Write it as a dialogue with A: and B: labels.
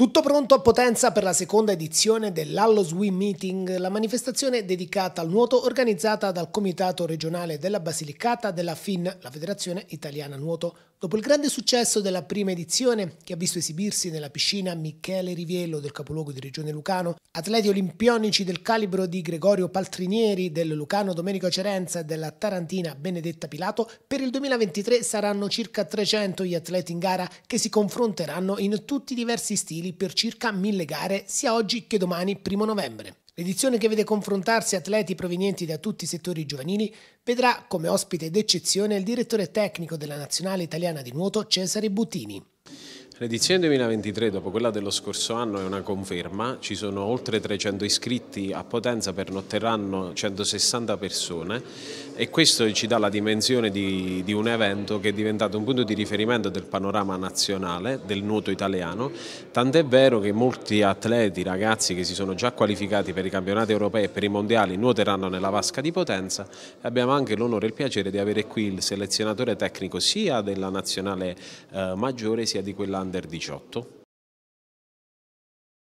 A: Tutto pronto a Potenza per la seconda edizione dell'Allo Swim Meeting, la manifestazione dedicata al nuoto organizzata dal Comitato regionale della Basilicata della FIN, la Federazione Italiana Nuoto Dopo il grande successo della prima edizione, che ha visto esibirsi nella piscina Michele Riviello del capoluogo di Regione Lucano, atleti olimpionici del calibro di Gregorio Paltrinieri, del Lucano Domenico Cerenza e della Tarantina Benedetta Pilato, per il 2023 saranno circa 300 gli atleti in gara che si confronteranno in tutti i diversi stili per circa mille gare, sia oggi che domani, primo novembre. L'edizione che vede confrontarsi atleti provenienti da tutti i settori giovanili vedrà come ospite d'eccezione il direttore tecnico della nazionale italiana di nuoto Cesare Buttini.
B: L'edizione 2023, dopo quella dello scorso anno, è una conferma. Ci sono oltre 300 iscritti a Potenza, pernotteranno 160 persone e questo ci dà la dimensione di, di, un evento che è diventato un punto di riferimento del panorama nazionale, del nuoto italiano. Tant'è vero che molti atleti, ragazzi che si sono già qualificati per i campionati europei e per i mondiali, nuoteranno nella vasca di Potenza e abbiamo anche l'onore e il piacere di avere qui il selezionatore tecnico sia della nazionale eh, maggiore sia di quella anteriore under 18